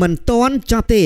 មិនទាន់ចប់ទេ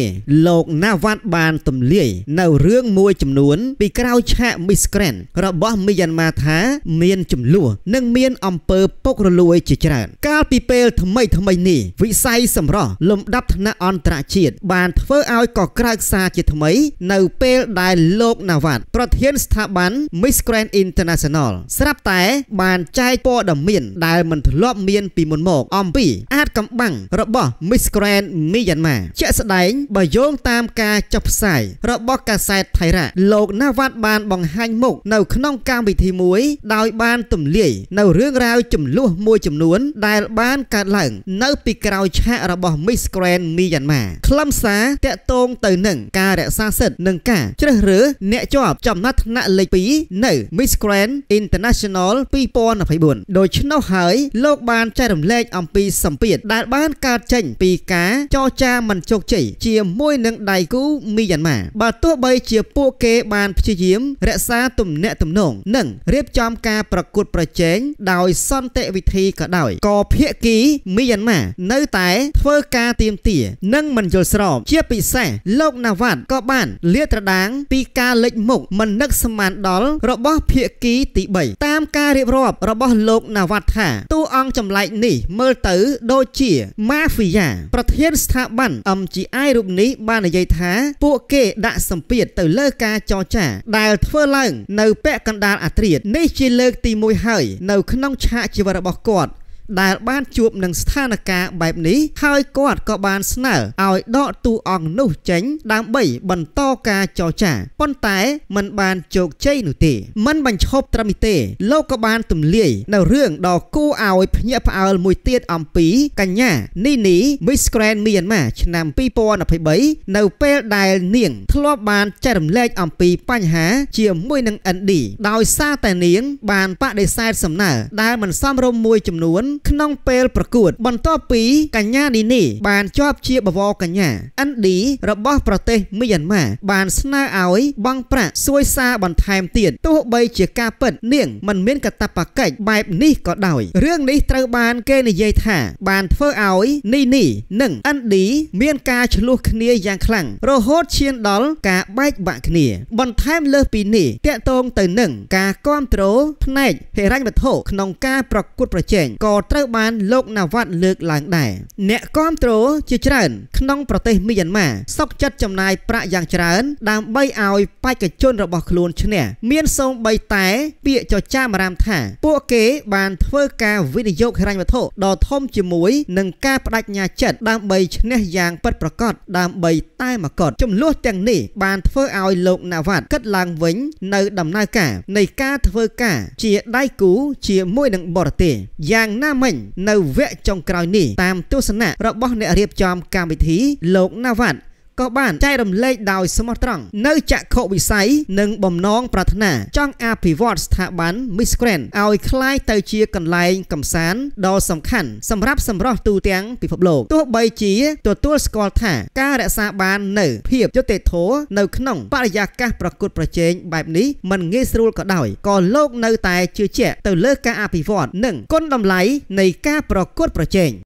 លោកណាវ៉ាត់បានទម្លាយ នៅរឿងមួយចំនួន ពីក្រៅឆាក Miss Grand របស់មីយ៉ាន់ម៉ាថាមានចំនួននិងមានអំពើពុករលួយជាច្រើនកាលពីពេលថ្មីថ្មីនេះ វិស័យសម្រស់លំដាប់ថ្នាក់អន្តរជាតិបានធ្វើឲ្យកក្រើកសារជាថ្មី នៅពេលដែលលោកណាវ៉ាត់ប្រធានស្ថាប័ន Miss Grand International ស្រាប់តែបានចែកព័ត៌មាន ដែលមិនធ្លាប់មានពីមុនមកអំពី អាចកំបាំងរបស់ Miss Grand មីយ៉ាងណាជាក់ស្ដែងបើយោងតាមការចុះផ្សាយរបស់កាសែតថៃរ៉ាលោកណាវ៉ាត់បានបង្ហាញមុខនៅក្នុងកម្មវិធីមួយ ដោយ បានទម្លាយ នៅរឿងរ៉ាវចំនួនមួយចំនួន ដែលបានកើតឡើង នៅពីក្រោយឆាករបស់ Miss Grand Myanmar ខ្លឹមសារតាក់ទងទៅនឹងការរក្សាសិទ្ធិនិងការជ្រើសរើសអ្នកជាប់ចំណាត់ថ្នាក់លេខ2នៅ Miss Grand International 2024ដូច្នោះហើយលោកបានចែករំលែកអំពីសម្ពាធដែលបានកើតចេញពីការចរចាមិនជោគជ័យជាមួយនឹងដៃគូមីយ៉ាន់ម៉ាបើទោះបី ជាពួកគេបានព្យាយាម រក្សាទំនាក់ទំនង និងរៀបចំការប្រកួតប្រជែងដោយសន្តិវិធីក៏ដោយក៏ភាគីមីយ៉ាន់ម៉ានៅតែធ្វើការទៀមទា និងមិនយល់ស្របជាពិសេសលោកណាវ៉ាត់ក៏បានលាតត្រដាងពីការលេចមុខមិននឹកស្មានដល់របស់ភាគីទី3តាមការរៀបរាប់ របស់លោកណាវ៉ាត់ថាតួអង្គចម្លែកនេះ មើលទៅដូចជាម៉ាហ្វីយ៉ាប្រធានស្ថាប័ន MGI រូបនេះបាននិយាយថា ពួកគេដាក់សម្ពាធទៅលើការចរចាដែលធ្វើឡើង នៅពាក់កណ្ដាលអាត្រៀតនេះជាលើកទី1ហើយនៅក្នុងឆាកជីវិតរបស់គាត់ដែលបានជួបនឹងស្ថានភាពបែបនេះហើយគាត់ក៏បានស្នើឲ្យដកតួអង្គនោះចេញ ដើម្បីបន្តការចរចាប៉ុន្តែมันបានជោគជ័យនោះទេมันបញ្ឈប់ត្រឹមនេះទេ លោកក៏បានទម្លាយនៅរឿងដ៏គួរឲ្យភ្ញាក់ផ្អើលមួយទៀតអំពីកញ្ញានីនី Miss Grand Myanmar ឆ្នាំ2023នៅពេលដែលនាងធ្លាប់ បានចែករំលែកអំពី បញ្ហាជាមួយនឹង ND ដោយសារតែនាង បានបដិសេធសំណើដែលមិនសមរម្យមួយចំនួនក្នុងពេលប្រកួត បន្ទាប់ពីកញ្ញានីនីបានជាប់ជាបវរកញ្ញាឥណ្ឌីរបស់ប្រទេសមីយ៉ាន់ម៉ាបានស្នើឲ្យបង់ប្រាក់សួយសារបន្ថែមទៀតទោះបីជាការពិតនាងមិនមានកាតព្វកិច្ចបែបនេះក៏ដោយរឿងនេះត្រូវបានគេនិយាយថា បានធ្វើឲ្យនីនីនិងឥណ្ឌីមានការឆ្លោះគ្នាយ៉ាងខ្លាំងរហូតឈានដល់ការបែកបាក់គ្នាបន្ថែមលើសពីនេះតកតងទៅនឹងការគ្រប់គ្រងផ្នែកហិរញ្ញវត្ថុក្នុងការប្រកួតប្រជែងក៏ត្រូវបានលោកណាវ៉ាត់ លើកឡើងដែរអ្នកគាំទ្រជាច្រើនក្នុងប្រទេសមីយ៉ាន់ម៉ាសុកចិត្តចំណាយប្រាក់យ៉ាងច្រើនដើម្បីឲ្យបេក្ខជនរបស់ខ្លួនឈ្នះមានសូម្បីតែ ពាក្យចចាមរាមថា ពួកគេ បានធ្វើការវិនិយោគហិរញ្ញវត្ថុដ៏ធំជាមួយនឹងការបដិញ្ញាចិត្តដើម្បីឈ្នះយ៉ាងពិតប្រាកដដើម្បី តែមកកត់ចំនួនទាំងនេះបានធ្វើឲ្យលោកណាវ៉ាត់គិតឡើងវិញនៅដំណើរការនៃការធ្វើការជាដៃគូជាមួយនឹងបរទេសយ៉ាងណាមិញនៅវគ្គចុងក្រោយនេះ តាមទស្សនៈរបស់អ្នករៀបចំ កម្មវិធីលោកណាវ៉ាត់ក៏បានចែករំលែកដោយស្មោះត្រង់នៅចក្ខុវិស័យនិងបំណងប្រាថ្នាចង់អភិវឌ្ឍស្ថាប័ន Miss Grand ឲ្យคล้ายទៅជាកន្លែងកំសាន្តដ៏សំខាន់សម្រាប់សម្រស់ទូទាំងពិភពលោកទោះបីជាទទួលស្គាល់ថាការរក្សាបាននៅភាពយុត្តិធម៌នៅក្នុង បរិយាកាសប្រកួតប្រជែងបែបនេះมันងាយស្រួលក៏ដោយក៏លោកនៅតែជឿជាក់ទៅលើការអភិវឌ្ឍនិងគុណតម្លៃនៃការប្រកួតប្រជែង